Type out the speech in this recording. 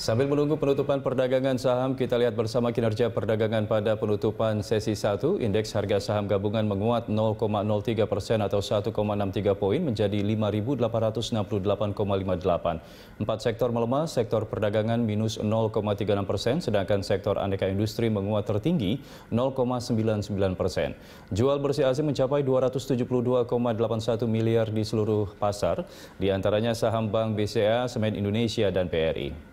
Sambil menunggu penutupan perdagangan saham, kita lihat bersama kinerja perdagangan pada penutupan sesi 1. Indeks harga saham gabungan menguat 0,03 persen atau 1,63 poin menjadi 5.868,58. Empat sektor melemah, sektor perdagangan minus 0,36 persen, sedangkan sektor aneka industri menguat tertinggi 0,99 persen. Jual bersih asing mencapai 272,81 miliar di seluruh pasar, diantaranya saham Bank BCA, Semen Indonesia, dan PRI.